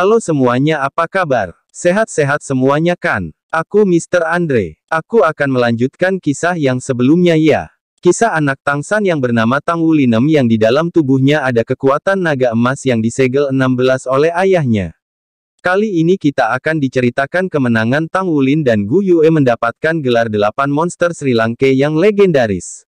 Halo semuanya apa kabar? Sehat-sehat semuanya kan? Aku Mr. Andre. Aku akan melanjutkan kisah yang sebelumnya ya. Kisah anak Tang San yang bernama Tang Wulinem yang di dalam tubuhnya ada kekuatan naga emas yang disegel 16 oleh ayahnya. Kali ini kita akan diceritakan kemenangan Tang Wulin dan Gu Yue mendapatkan gelar 8 monster Sri Lanka yang legendaris.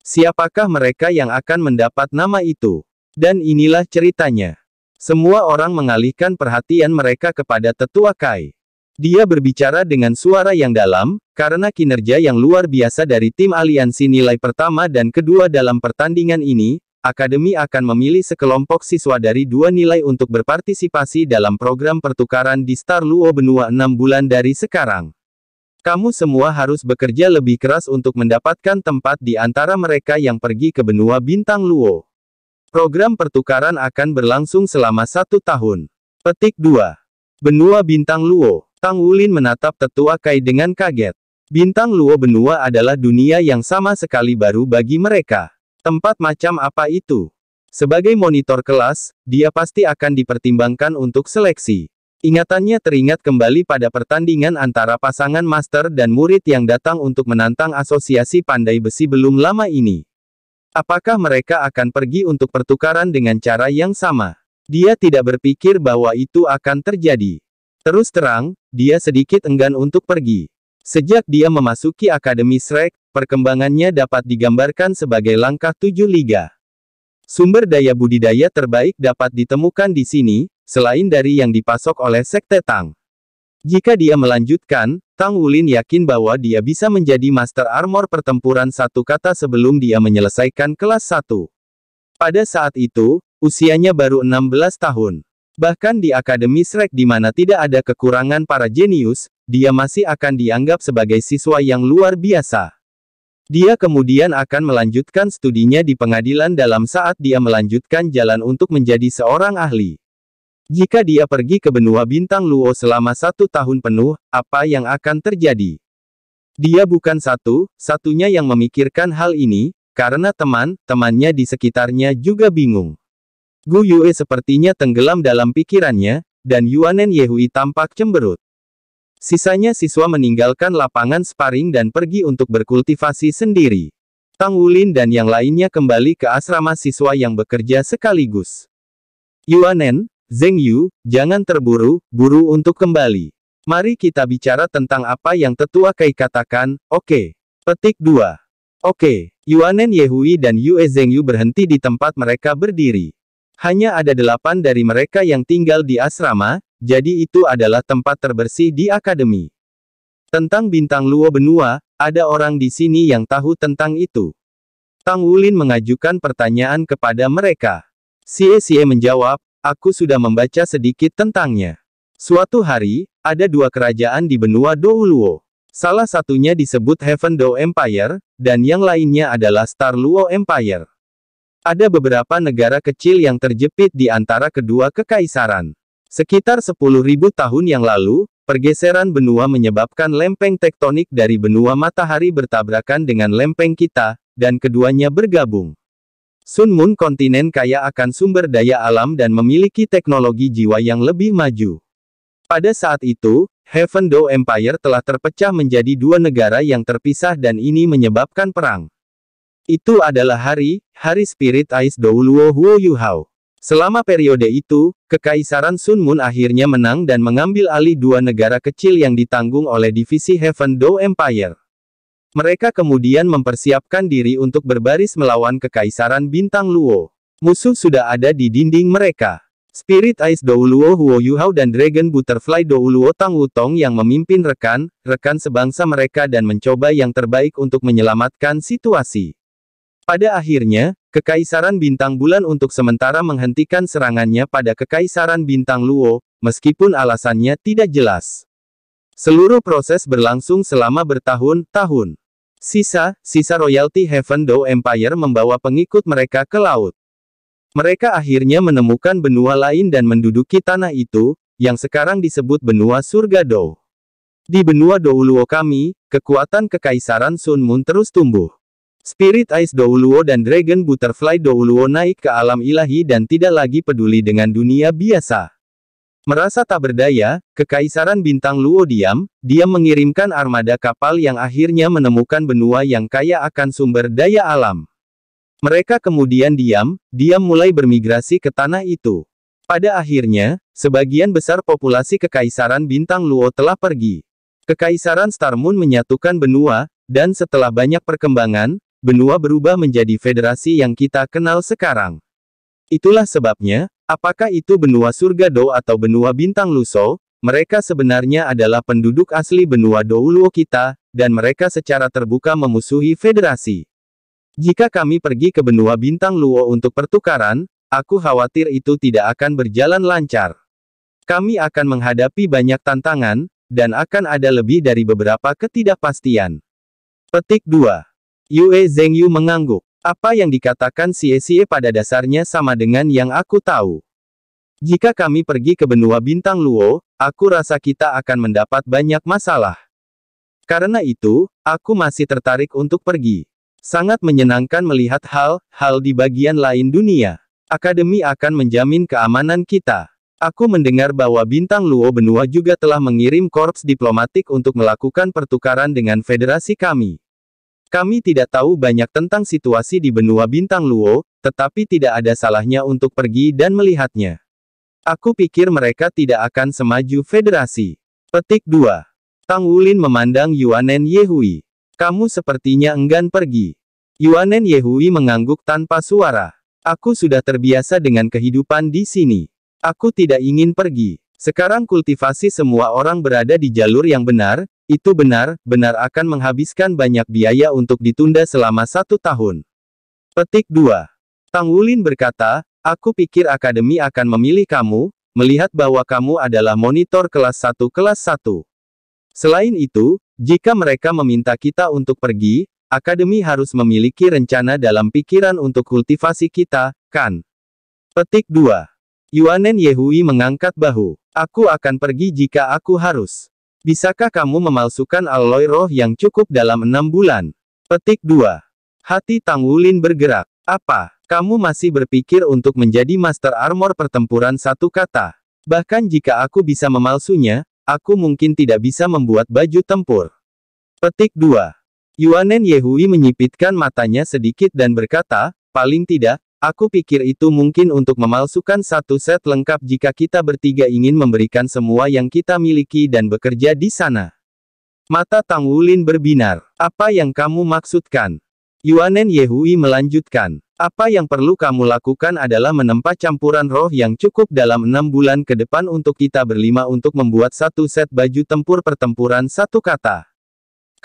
Siapakah mereka yang akan mendapat nama itu? Dan inilah ceritanya. Semua orang mengalihkan perhatian mereka kepada tetua Kai. Dia berbicara dengan suara yang dalam, karena kinerja yang luar biasa dari tim aliansi nilai pertama dan kedua dalam pertandingan ini, Akademi akan memilih sekelompok siswa dari dua nilai untuk berpartisipasi dalam program pertukaran di Star Luo Benua 6 bulan dari sekarang. Kamu semua harus bekerja lebih keras untuk mendapatkan tempat di antara mereka yang pergi ke benua bintang Luo. Program pertukaran akan berlangsung selama satu tahun. Petik 2. Benua Bintang Luo. Tang Wulin menatap tetua Kai dengan kaget. Bintang Luo benua adalah dunia yang sama sekali baru bagi mereka. Tempat macam apa itu? Sebagai monitor kelas, dia pasti akan dipertimbangkan untuk seleksi. Ingatannya teringat kembali pada pertandingan antara pasangan master dan murid yang datang untuk menantang asosiasi pandai besi belum lama ini. Apakah mereka akan pergi untuk pertukaran dengan cara yang sama? Dia tidak berpikir bahwa itu akan terjadi. Terus terang, dia sedikit enggan untuk pergi. Sejak dia memasuki Akademi Shrek, perkembangannya dapat digambarkan sebagai langkah tujuh liga. Sumber daya budidaya terbaik dapat ditemukan di sini, selain dari yang dipasok oleh Sekte Tang. Jika dia melanjutkan, Tang Wulin yakin bahwa dia bisa menjadi master armor pertempuran satu kata sebelum dia menyelesaikan kelas 1. Pada saat itu, usianya baru 16 tahun. Bahkan di Akademi Shrek di mana tidak ada kekurangan para jenius, dia masih akan dianggap sebagai siswa yang luar biasa. Dia kemudian akan melanjutkan studinya di pengadilan dalam saat dia melanjutkan jalan untuk menjadi seorang ahli. Jika dia pergi ke benua bintang Luo selama satu tahun penuh, apa yang akan terjadi? Dia bukan satu-satunya yang memikirkan hal ini, karena teman-temannya di sekitarnya juga bingung. Gu Yue sepertinya tenggelam dalam pikirannya, dan Yuanen Yehui tampak cemberut. Sisanya siswa meninggalkan lapangan sparing dan pergi untuk berkultivasi sendiri. Tang Wulin dan yang lainnya kembali ke asrama siswa yang bekerja sekaligus. Yuanen, Zeng Yu, jangan terburu-buru untuk kembali. Mari kita bicara tentang apa yang tetua Kai katakan, oke. Okay. Petik 2. Oke, okay. Yuanen Yehui dan Yue Zeng Yu berhenti di tempat mereka berdiri. Hanya ada delapan dari mereka yang tinggal di asrama, jadi itu adalah tempat terbersih di akademi. Tentang bintang Luo benua, ada orang di sini yang tahu tentang itu. Tang Wulin mengajukan pertanyaan kepada mereka. Xie Xie menjawab, aku sudah membaca sedikit tentangnya. Suatu hari, ada dua kerajaan di benua Douluo. Salah satunya disebut Heaven Dou Empire, dan yang lainnya adalah Star Luo Empire. Ada beberapa negara kecil yang terjepit di antara kedua kekaisaran. Sekitar 10.000 tahun yang lalu, pergeseran benua menyebabkan lempeng tektonik dari benua matahari bertabrakan dengan lempeng kita, dan keduanya bergabung. Sun Moon kontinen kaya akan sumber daya alam dan memiliki teknologi jiwa yang lebih maju. Pada saat itu, Heaven Do Empire telah terpecah menjadi dua negara yang terpisah dan ini menyebabkan perang. Itu adalah hari, hari spirit Ice Douluo Luo Huo Yuhao. Selama periode itu, Kekaisaran Sun Moon akhirnya menang dan mengambil alih dua negara kecil yang ditanggung oleh divisi Heaven Do Empire. Mereka kemudian mempersiapkan diri untuk berbaris melawan kekaisaran bintang Luo. Musuh sudah ada di dinding mereka. Spirit Ice Douluo Huo Yuhao dan Dragon Butterfly Douluo Tang Wutong yang memimpin rekan, rekan sebangsa mereka dan mencoba yang terbaik untuk menyelamatkan situasi. Pada akhirnya, Kekaisaran Bintang Bulan untuk sementara menghentikan serangannya pada Kekaisaran Bintang Luo, meskipun alasannya tidak jelas. Seluruh proses berlangsung selama bertahun-tahun. Sisa, sisa royalti Heaven Dow Empire membawa pengikut mereka ke laut. Mereka akhirnya menemukan benua lain dan menduduki tanah itu, yang sekarang disebut benua surga Do. Di benua Luo kami, kekuatan kekaisaran Sun Moon terus tumbuh. Spirit Ice Luo dan Dragon Butterfly Luo naik ke alam ilahi dan tidak lagi peduli dengan dunia biasa. Merasa tak berdaya, Kekaisaran Bintang Luo diam, dia mengirimkan armada kapal yang akhirnya menemukan benua yang kaya akan sumber daya alam. Mereka kemudian diam, diam mulai bermigrasi ke tanah itu. Pada akhirnya, sebagian besar populasi Kekaisaran Bintang Luo telah pergi. Kekaisaran Star Moon menyatukan benua, dan setelah banyak perkembangan, benua berubah menjadi federasi yang kita kenal sekarang. Itulah sebabnya, Apakah itu benua surga Do atau benua bintang Luso? Mereka sebenarnya adalah penduduk asli benua Douluo kita, dan mereka secara terbuka memusuhi federasi. Jika kami pergi ke benua bintang Luo untuk pertukaran, aku khawatir itu tidak akan berjalan lancar. Kami akan menghadapi banyak tantangan, dan akan ada lebih dari beberapa ketidakpastian. Petik 2. Yue Zhengyu mengangguk. Apa yang dikatakan Cie sie pada dasarnya sama dengan yang aku tahu. Jika kami pergi ke benua bintang Luo, aku rasa kita akan mendapat banyak masalah. Karena itu, aku masih tertarik untuk pergi. Sangat menyenangkan melihat hal-hal di bagian lain dunia. Akademi akan menjamin keamanan kita. Aku mendengar bahwa bintang Luo benua juga telah mengirim korps diplomatik untuk melakukan pertukaran dengan federasi kami. Kami tidak tahu banyak tentang situasi di benua bintang Luo, tetapi tidak ada salahnya untuk pergi dan melihatnya. Aku pikir mereka tidak akan semaju federasi. Petik 2. Tang Wulin memandang Yuanen Yehui. Kamu sepertinya enggan pergi. Yuanen Yehui mengangguk tanpa suara. Aku sudah terbiasa dengan kehidupan di sini. Aku tidak ingin pergi. Sekarang kultivasi semua orang berada di jalur yang benar, itu benar, benar akan menghabiskan banyak biaya untuk ditunda selama satu tahun. Petik 2. Tang Wulin berkata, aku pikir akademi akan memilih kamu, melihat bahwa kamu adalah monitor kelas 1 kelas 1. Selain itu, jika mereka meminta kita untuk pergi, akademi harus memiliki rencana dalam pikiran untuk kultivasi kita, kan? Petik 2. Yuanen Yehui mengangkat bahu. Aku akan pergi jika aku harus. Bisakah kamu memalsukan alloy roh yang cukup dalam enam bulan? Petik 2. Hati Tang Wulin bergerak. Apa? Kamu masih berpikir untuk menjadi master armor pertempuran satu kata? Bahkan jika aku bisa memalsunya, aku mungkin tidak bisa membuat baju tempur. Petik 2. Yuanen Yehui menyipitkan matanya sedikit dan berkata, paling tidak, Aku pikir itu mungkin untuk memalsukan satu set lengkap jika kita bertiga ingin memberikan semua yang kita miliki dan bekerja di sana. Mata Tang Wulin berbinar. Apa yang kamu maksudkan? Yuanen Yehui melanjutkan. Apa yang perlu kamu lakukan adalah menempa campuran roh yang cukup dalam enam bulan ke depan untuk kita berlima untuk membuat satu set baju tempur pertempuran satu kata.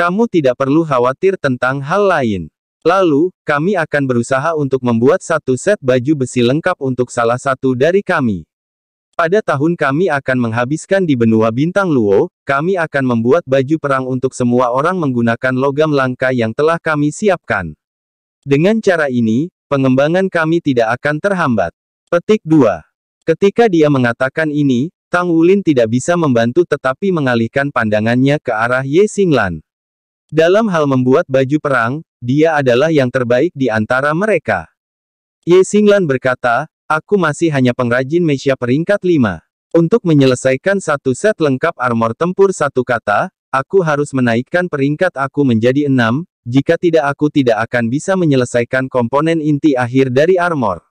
Kamu tidak perlu khawatir tentang hal lain. Lalu, kami akan berusaha untuk membuat satu set baju besi lengkap untuk salah satu dari kami. Pada tahun kami akan menghabiskan di benua bintang Luo, kami akan membuat baju perang untuk semua orang menggunakan logam langka yang telah kami siapkan. Dengan cara ini, pengembangan kami tidak akan terhambat. Petik 2. Ketika dia mengatakan ini, Tang Wulin tidak bisa membantu tetapi mengalihkan pandangannya ke arah Ye Xinglan. Dalam hal membuat baju perang, dia adalah yang terbaik di antara mereka. Ye Singlan berkata, aku masih hanya pengrajin Mesia peringkat 5. Untuk menyelesaikan satu set lengkap armor tempur satu kata, aku harus menaikkan peringkat aku menjadi 6, jika tidak aku tidak akan bisa menyelesaikan komponen inti akhir dari armor.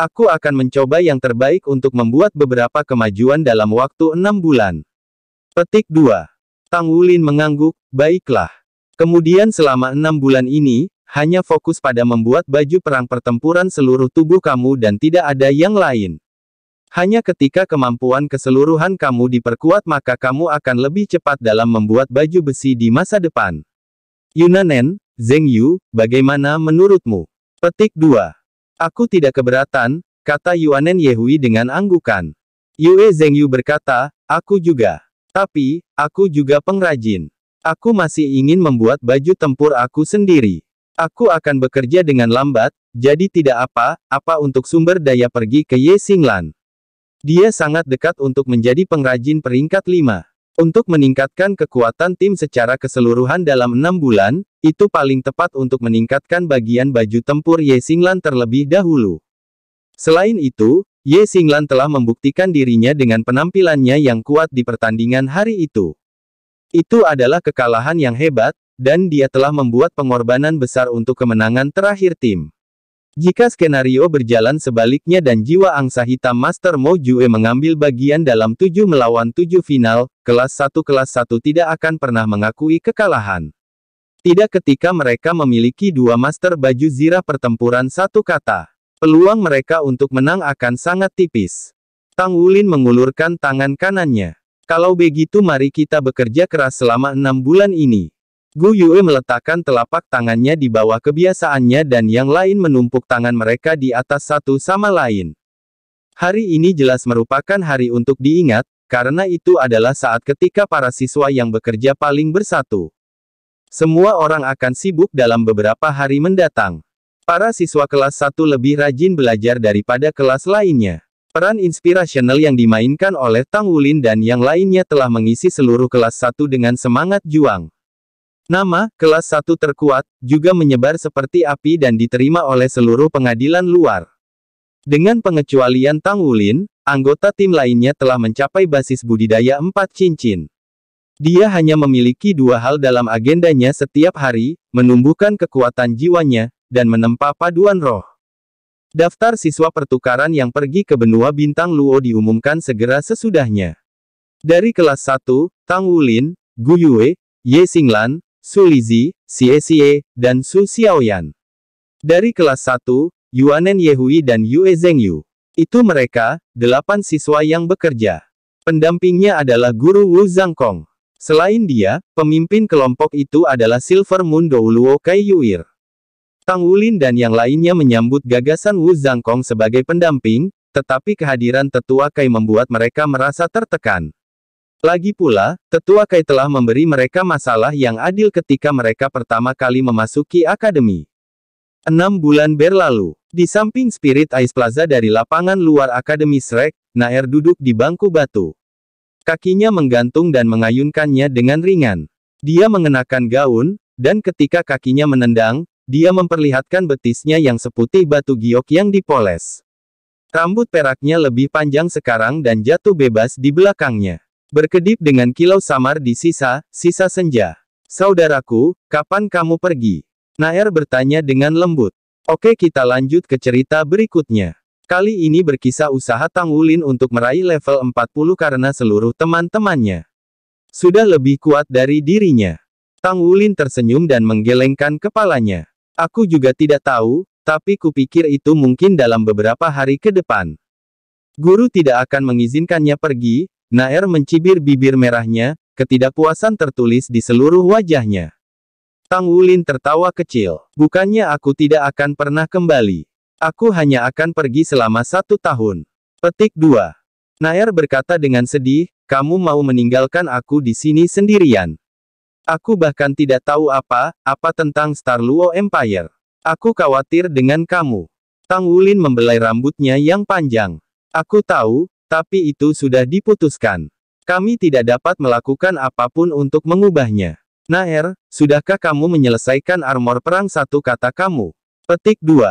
Aku akan mencoba yang terbaik untuk membuat beberapa kemajuan dalam waktu 6 bulan. Petik 2. Tang Wulin mengangguk, baiklah. Kemudian selama enam bulan ini, hanya fokus pada membuat baju perang pertempuran seluruh tubuh kamu dan tidak ada yang lain. Hanya ketika kemampuan keseluruhan kamu diperkuat maka kamu akan lebih cepat dalam membuat baju besi di masa depan. Yunanen, Zeng Yu, bagaimana menurutmu? Petik 2. Aku tidak keberatan, kata Yuanen Yehui dengan anggukan. Yue Zeng Yu berkata, aku juga. Tapi, aku juga pengrajin. Aku masih ingin membuat baju tempur aku sendiri. Aku akan bekerja dengan lambat, jadi tidak apa-apa untuk sumber daya pergi ke Ye Singlan. Dia sangat dekat untuk menjadi pengrajin peringkat 5. Untuk meningkatkan kekuatan tim secara keseluruhan dalam enam bulan, itu paling tepat untuk meningkatkan bagian baju tempur Ye Singlan terlebih dahulu. Selain itu, Ye Singlan telah membuktikan dirinya dengan penampilannya yang kuat di pertandingan hari itu. Itu adalah kekalahan yang hebat, dan dia telah membuat pengorbanan besar untuk kemenangan terakhir tim. Jika skenario berjalan sebaliknya dan jiwa angsa hitam Master Mo Jue mengambil bagian dalam 7 melawan 7 final, kelas 1 kelas 1 tidak akan pernah mengakui kekalahan. Tidak ketika mereka memiliki dua master baju zirah pertempuran satu kata. Peluang mereka untuk menang akan sangat tipis. Tang Wulin mengulurkan tangan kanannya. Kalau begitu mari kita bekerja keras selama enam bulan ini. Gu Yue meletakkan telapak tangannya di bawah kebiasaannya dan yang lain menumpuk tangan mereka di atas satu sama lain. Hari ini jelas merupakan hari untuk diingat, karena itu adalah saat ketika para siswa yang bekerja paling bersatu. Semua orang akan sibuk dalam beberapa hari mendatang. Para siswa kelas satu lebih rajin belajar daripada kelas lainnya. Peran inspirasional yang dimainkan oleh Tang Wulin dan yang lainnya telah mengisi seluruh kelas 1 dengan semangat juang. Nama, kelas 1 terkuat, juga menyebar seperti api dan diterima oleh seluruh pengadilan luar. Dengan pengecualian Tang Wulin, anggota tim lainnya telah mencapai basis budidaya empat cincin. Dia hanya memiliki dua hal dalam agendanya setiap hari, menumbuhkan kekuatan jiwanya, dan menempa paduan roh. Daftar siswa pertukaran yang pergi ke benua bintang Luo diumumkan segera sesudahnya. Dari kelas 1, Tang Wulin, Gu Yue, Ye Xinglan, Su Lizi, Xie Xie, dan Su Xiaoyan. Dari kelas 1, Yuanen Yehui dan Yue Zengyu. Itu mereka, delapan siswa yang bekerja. Pendampingnya adalah Guru Wu Zhangkong. Selain dia, pemimpin kelompok itu adalah Silver Moon Douluo Kai Yuir. Tang Wulin dan yang lainnya menyambut gagasan Wu Zhangkong sebagai pendamping, tetapi kehadiran tetua Kai membuat mereka merasa tertekan. Lagi pula, tetua Kai telah memberi mereka masalah yang adil ketika mereka pertama kali memasuki akademi. Enam bulan berlalu, di samping Spirit Ice Plaza dari lapangan luar Akademi Shrek, Naer duduk di bangku batu. Kakinya menggantung dan mengayunkannya dengan ringan. Dia mengenakan gaun, dan ketika kakinya menendang, dia memperlihatkan betisnya yang seputih batu giok yang dipoles. Rambut peraknya lebih panjang sekarang dan jatuh bebas di belakangnya. Berkedip dengan kilau samar di sisa, sisa senja. Saudaraku, kapan kamu pergi? Naer bertanya dengan lembut. Oke kita lanjut ke cerita berikutnya. Kali ini berkisah usaha Tang Wulin untuk meraih level 40 karena seluruh teman-temannya. Sudah lebih kuat dari dirinya. Tang Wulin tersenyum dan menggelengkan kepalanya. Aku juga tidak tahu, tapi kupikir itu mungkin dalam beberapa hari ke depan. Guru tidak akan mengizinkannya pergi, Naer mencibir bibir merahnya, ketidakpuasan tertulis di seluruh wajahnya. Tang Wulin tertawa kecil. Bukannya aku tidak akan pernah kembali. Aku hanya akan pergi selama satu tahun. Petik 2. Naer berkata dengan sedih, kamu mau meninggalkan aku di sini sendirian. Aku bahkan tidak tahu apa-apa tentang Star Luo Empire. Aku khawatir dengan kamu. Tang Wulin membelai rambutnya yang panjang. Aku tahu, tapi itu sudah diputuskan. Kami tidak dapat melakukan apapun untuk mengubahnya. Naer, sudahkah kamu menyelesaikan armor perang satu kata kamu? Petik 2.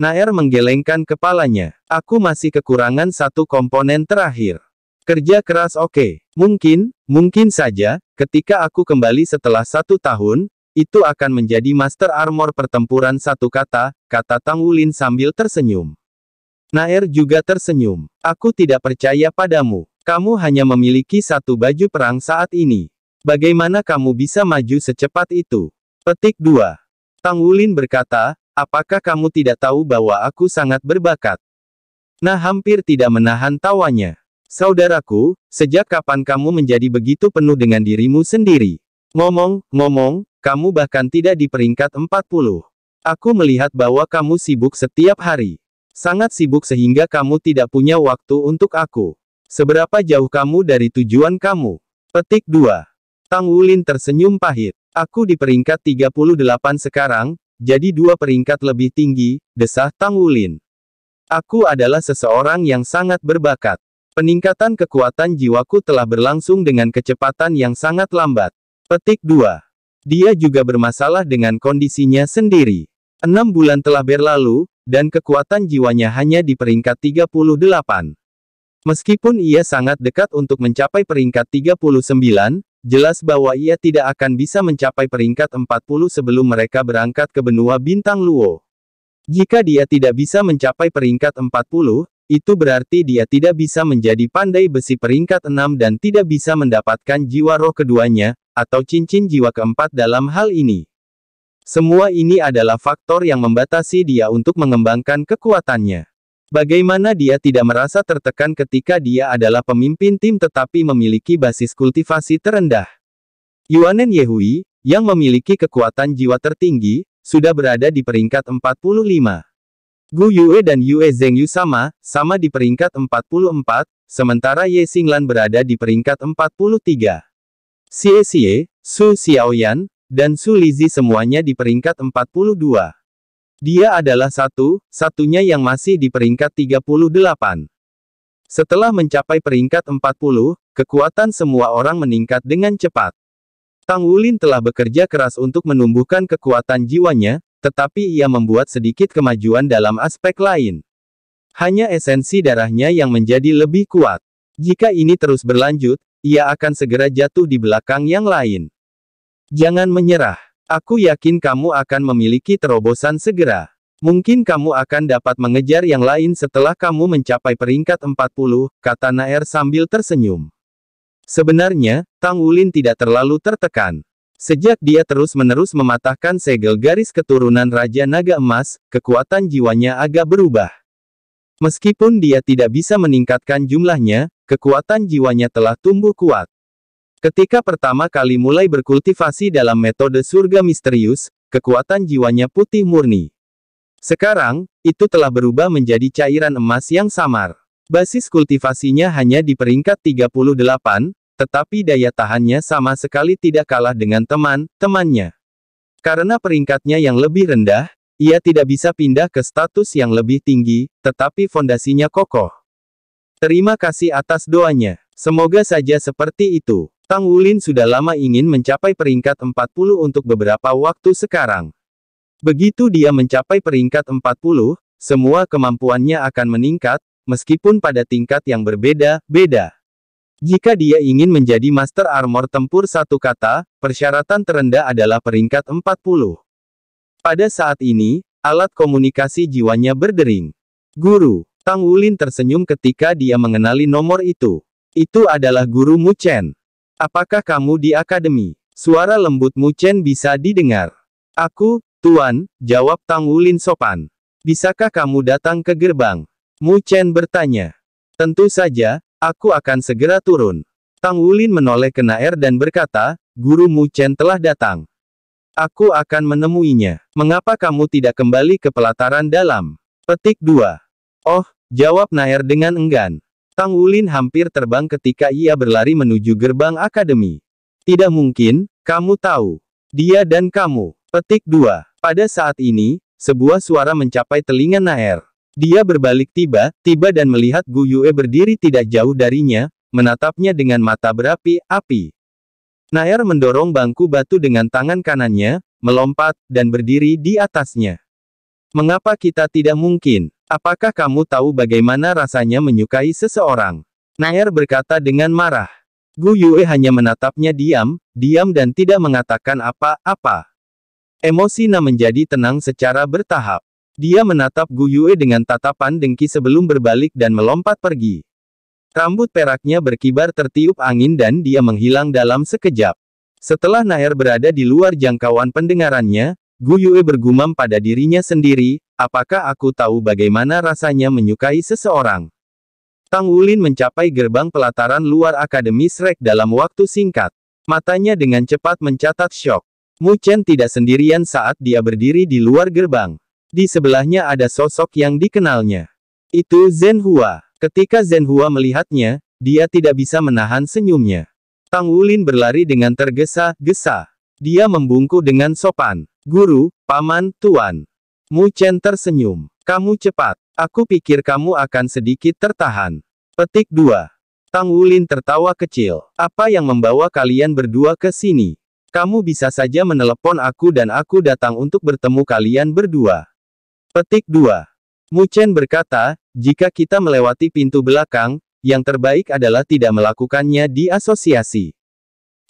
Naer menggelengkan kepalanya. Aku masih kekurangan satu komponen terakhir. Kerja keras oke. Okay. Mungkin, mungkin saja, ketika aku kembali setelah satu tahun, itu akan menjadi master armor pertempuran satu kata, kata Tang Wulin sambil tersenyum. nair juga tersenyum. Aku tidak percaya padamu. Kamu hanya memiliki satu baju perang saat ini. Bagaimana kamu bisa maju secepat itu? Petik 2. Tang Wulin berkata, apakah kamu tidak tahu bahwa aku sangat berbakat? Nah hampir tidak menahan tawanya. Saudaraku, sejak kapan kamu menjadi begitu penuh dengan dirimu sendiri? Ngomong, ngomong, kamu bahkan tidak di peringkat 40. Aku melihat bahwa kamu sibuk setiap hari. Sangat sibuk sehingga kamu tidak punya waktu untuk aku. Seberapa jauh kamu dari tujuan kamu? Petik 2. Tang Wulin tersenyum pahit. Aku di peringkat 38 sekarang, jadi dua peringkat lebih tinggi, desah Tang Wulin. Aku adalah seseorang yang sangat berbakat. Peningkatan kekuatan jiwaku telah berlangsung dengan kecepatan yang sangat lambat. Petik 2. Dia juga bermasalah dengan kondisinya sendiri. Enam bulan telah berlalu, dan kekuatan jiwanya hanya di peringkat 38. Meskipun ia sangat dekat untuk mencapai peringkat 39, jelas bahwa ia tidak akan bisa mencapai peringkat 40 sebelum mereka berangkat ke benua bintang Luo. Jika dia tidak bisa mencapai peringkat 40, itu berarti dia tidak bisa menjadi pandai besi peringkat enam dan tidak bisa mendapatkan jiwa roh keduanya, atau cincin jiwa keempat dalam hal ini. Semua ini adalah faktor yang membatasi dia untuk mengembangkan kekuatannya. Bagaimana dia tidak merasa tertekan ketika dia adalah pemimpin tim tetapi memiliki basis kultivasi terendah. Yuanen Yehui, yang memiliki kekuatan jiwa tertinggi, sudah berada di peringkat 45. Gu Yue dan Yue Zheng Yu sama, sama di peringkat 44, sementara Ye Xinglan berada di peringkat 43. Xie Xie, Su Xiaoyan, dan Su Lizi semuanya di peringkat 42. Dia adalah satu, satunya yang masih di peringkat 38. Setelah mencapai peringkat 40, kekuatan semua orang meningkat dengan cepat. Tang Wulin telah bekerja keras untuk menumbuhkan kekuatan jiwanya, tetapi ia membuat sedikit kemajuan dalam aspek lain. Hanya esensi darahnya yang menjadi lebih kuat. Jika ini terus berlanjut, ia akan segera jatuh di belakang yang lain. Jangan menyerah. Aku yakin kamu akan memiliki terobosan segera. Mungkin kamu akan dapat mengejar yang lain setelah kamu mencapai peringkat 40, kata Naer sambil tersenyum. Sebenarnya, Tang Ulin tidak terlalu tertekan. Sejak dia terus-menerus mematahkan segel garis keturunan Raja Naga Emas, kekuatan jiwanya agak berubah. Meskipun dia tidak bisa meningkatkan jumlahnya, kekuatan jiwanya telah tumbuh kuat. Ketika pertama kali mulai berkultivasi dalam metode surga misterius, kekuatan jiwanya putih murni. Sekarang, itu telah berubah menjadi cairan emas yang samar. Basis kultivasinya hanya di peringkat 38, tetapi daya tahannya sama sekali tidak kalah dengan teman-temannya. Karena peringkatnya yang lebih rendah, ia tidak bisa pindah ke status yang lebih tinggi, tetapi fondasinya kokoh. Terima kasih atas doanya. Semoga saja seperti itu. Tang Wulin sudah lama ingin mencapai peringkat 40 untuk beberapa waktu sekarang. Begitu dia mencapai peringkat 40, semua kemampuannya akan meningkat, meskipun pada tingkat yang berbeda-beda. Jika dia ingin menjadi Master Armor Tempur satu kata, persyaratan terendah adalah peringkat 40. Pada saat ini, alat komunikasi jiwanya berdering. Guru, Tang Wulin tersenyum ketika dia mengenali nomor itu. Itu adalah guru Mu Chen. Apakah kamu di akademi? Suara lembut Mu Chen bisa didengar. Aku, Tuan, jawab Tang Wulin sopan. Bisakah kamu datang ke gerbang? Mu Chen bertanya. Tentu saja, Aku akan segera turun. Tang Wulin menoleh ke Naer dan berkata, Guru Mu Chen telah datang. Aku akan menemuinya. Mengapa kamu tidak kembali ke pelataran dalam? Petik 2. Oh, jawab Naer dengan enggan. Tang Wulin hampir terbang ketika ia berlari menuju gerbang akademi. Tidak mungkin, kamu tahu. Dia dan kamu. Petik 2. Pada saat ini, sebuah suara mencapai telinga Naer. Dia berbalik tiba-tiba dan melihat Gu Yue berdiri tidak jauh darinya, menatapnya dengan mata berapi-api. Nair mendorong bangku batu dengan tangan kanannya, melompat, dan berdiri di atasnya. Mengapa kita tidak mungkin? Apakah kamu tahu bagaimana rasanya menyukai seseorang? Nair berkata dengan marah. Gu Yue hanya menatapnya diam, diam dan tidak mengatakan apa-apa. Emosi Na menjadi tenang secara bertahap. Dia menatap Gu Yue dengan tatapan dengki sebelum berbalik dan melompat pergi. Rambut peraknya berkibar tertiup angin dan dia menghilang dalam sekejap. Setelah Naer berada di luar jangkauan pendengarannya, Gu Yue bergumam pada dirinya sendiri, apakah aku tahu bagaimana rasanya menyukai seseorang? Tang Wulin mencapai gerbang pelataran luar Akademi Srek dalam waktu singkat. Matanya dengan cepat mencatat shock. Mu Chen tidak sendirian saat dia berdiri di luar gerbang. Di sebelahnya ada sosok yang dikenalnya. Itu Zhen Hua. Ketika Zhen Hua melihatnya, dia tidak bisa menahan senyumnya. Tang Wulin berlari dengan tergesa-gesa. Dia membungkuk dengan sopan. Guru, paman, tuan. Mu Chen tersenyum. Kamu cepat. Aku pikir kamu akan sedikit tertahan. Petik 2. Tang Wulin tertawa kecil. Apa yang membawa kalian berdua ke sini? Kamu bisa saja menelepon aku dan aku datang untuk bertemu kalian berdua. Petik 2. Chen berkata, jika kita melewati pintu belakang, yang terbaik adalah tidak melakukannya di asosiasi.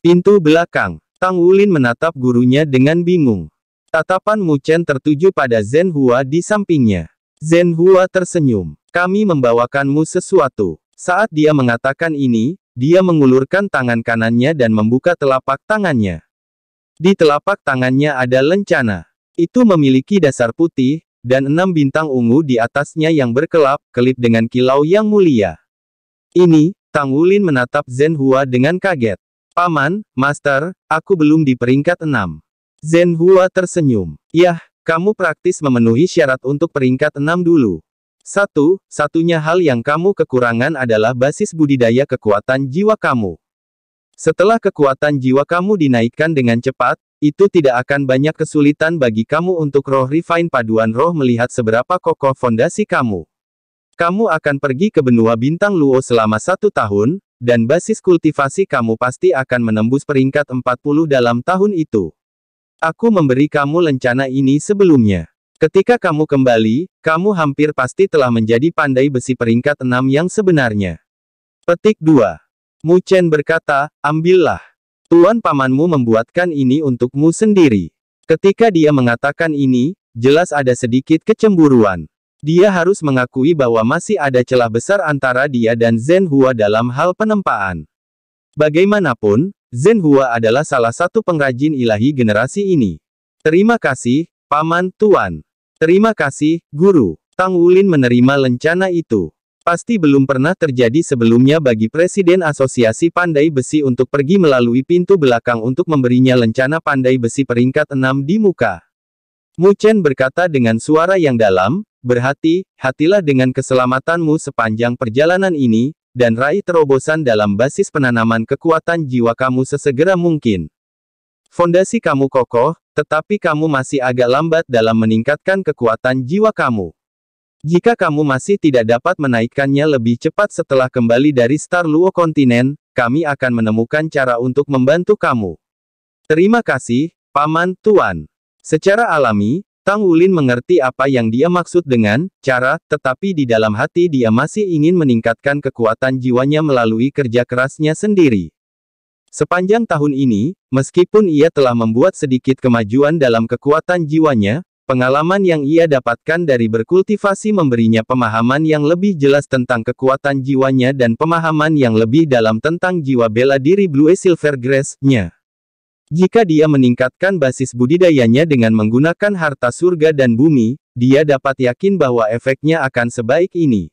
Pintu belakang. Tang Wulin menatap gurunya dengan bingung. Tatapan Mu Chen tertuju pada Zen Hua di sampingnya. Zen Hua tersenyum. Kami membawakanmu sesuatu. Saat dia mengatakan ini, dia mengulurkan tangan kanannya dan membuka telapak tangannya. Di telapak tangannya ada lencana. Itu memiliki dasar putih, dan enam bintang ungu di atasnya yang berkelap-kelip dengan kilau yang mulia. Ini, Tang Wulin menatap Zen Hua dengan kaget. Paman, Master, aku belum di peringkat enam. Zen Hua tersenyum. Yah, kamu praktis memenuhi syarat untuk peringkat enam dulu. Satu, satunya hal yang kamu kekurangan adalah basis budidaya kekuatan jiwa kamu. Setelah kekuatan jiwa kamu dinaikkan dengan cepat, itu tidak akan banyak kesulitan bagi kamu untuk roh refine paduan roh melihat seberapa kokoh fondasi kamu. Kamu akan pergi ke benua bintang Luo selama satu tahun, dan basis kultivasi kamu pasti akan menembus peringkat 40 dalam tahun itu. Aku memberi kamu lencana ini sebelumnya. Ketika kamu kembali, kamu hampir pasti telah menjadi pandai besi peringkat 6 yang sebenarnya. Petik 2. Chen berkata, ambillah. Tuan pamanmu membuatkan ini untukmu sendiri. Ketika dia mengatakan ini, jelas ada sedikit kecemburuan. Dia harus mengakui bahwa masih ada celah besar antara dia dan Zhen Hua dalam hal penempaan. Bagaimanapun, Zhen Hua adalah salah satu pengrajin ilahi generasi ini. Terima kasih, Paman Tuan. Terima kasih, Guru. Tang Wulin menerima lencana itu. Pasti belum pernah terjadi sebelumnya bagi Presiden Asosiasi Pandai Besi untuk pergi melalui pintu belakang untuk memberinya lencana pandai besi peringkat 6 di muka. Mu Chen berkata dengan suara yang dalam, berhati, hatilah dengan keselamatanmu sepanjang perjalanan ini, dan raih terobosan dalam basis penanaman kekuatan jiwa kamu sesegera mungkin. Fondasi kamu kokoh, tetapi kamu masih agak lambat dalam meningkatkan kekuatan jiwa kamu. Jika kamu masih tidak dapat menaikkannya lebih cepat setelah kembali dari Star Luo Kontinen, kami akan menemukan cara untuk membantu kamu. Terima kasih, Paman Tuan. Secara alami, Tang Wulin mengerti apa yang dia maksud dengan cara, tetapi di dalam hati dia masih ingin meningkatkan kekuatan jiwanya melalui kerja kerasnya sendiri. Sepanjang tahun ini, meskipun ia telah membuat sedikit kemajuan dalam kekuatan jiwanya, Pengalaman yang ia dapatkan dari berkultivasi memberinya pemahaman yang lebih jelas tentang kekuatan jiwanya dan pemahaman yang lebih dalam tentang jiwa bela diri Blue Silver Grace-nya. Jika dia meningkatkan basis budidayanya dengan menggunakan harta surga dan bumi, dia dapat yakin bahwa efeknya akan sebaik ini.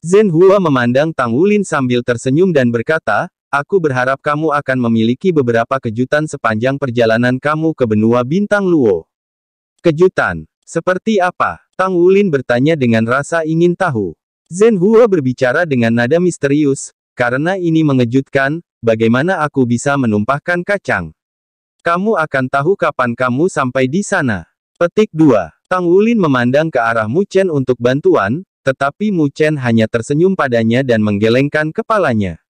Zen Hua memandang Tang Wulin sambil tersenyum dan berkata, Aku berharap kamu akan memiliki beberapa kejutan sepanjang perjalanan kamu ke benua bintang Luo. Kejutan. Seperti apa? Tang Wulin bertanya dengan rasa ingin tahu. Zhen Hua berbicara dengan nada misterius, karena ini mengejutkan, bagaimana aku bisa menumpahkan kacang? Kamu akan tahu kapan kamu sampai di sana. Petik 2. Tang Wulin memandang ke arah Mu Chen untuk bantuan, tetapi Mu Chen hanya tersenyum padanya dan menggelengkan kepalanya.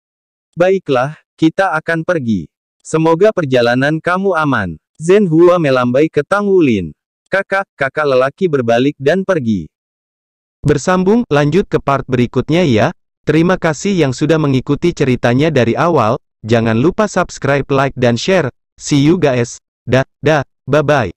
Baiklah, kita akan pergi. Semoga perjalanan kamu aman. Zhen Hua melambai ke Tang Wulin kakak, kakak lelaki berbalik dan pergi. Bersambung, lanjut ke part berikutnya ya. Terima kasih yang sudah mengikuti ceritanya dari awal, jangan lupa subscribe, like, dan share. See you guys. Da, da, bye-bye.